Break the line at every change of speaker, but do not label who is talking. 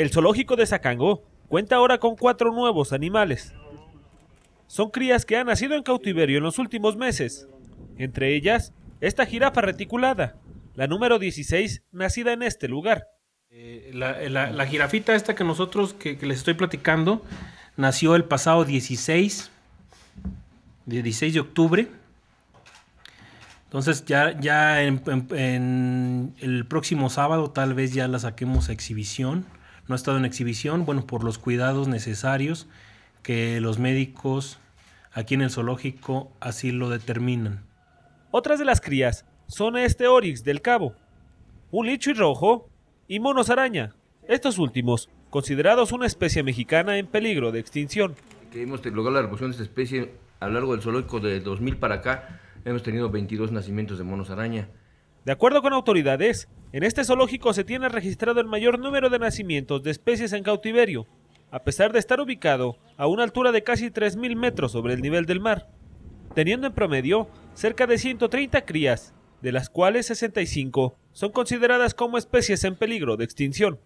El zoológico de Sacangó cuenta ahora con cuatro nuevos animales. Son crías que han nacido en cautiverio en los últimos meses. Entre ellas, esta
jirafa reticulada, la número 16, nacida en este lugar. Eh, eh, la, jirafita esta que nosotros, que, les estoy platicando, nació el pasado 16, 16 de octubre. Entonces ya, ya en, el próximo sábado tal vez ya la saquemos a exhibición no ha estado en exhibición, bueno, por los cuidados necesarios que los médicos aquí en el zoológico así lo determinan.
Otras de las crías son este Orix del Cabo, un licho y rojo y monos araña, estos últimos considerados una especie mexicana en peligro de extinción. hemos logrado la reproducción de esta especie a lo largo del zoológico de 2000 para acá,
hemos tenido 22 nacimientos de monos
araña. De acuerdo con autoridades, en este zoológico se tiene registrado el mayor número de nacimientos de especies en cautiverio, a pesar de estar ubicado a una altura de casi 3.000 metros sobre el nivel del mar, teniendo en promedio cerca de 130 crías, de las cuales 65 son consideradas como especies en peligro de extinción.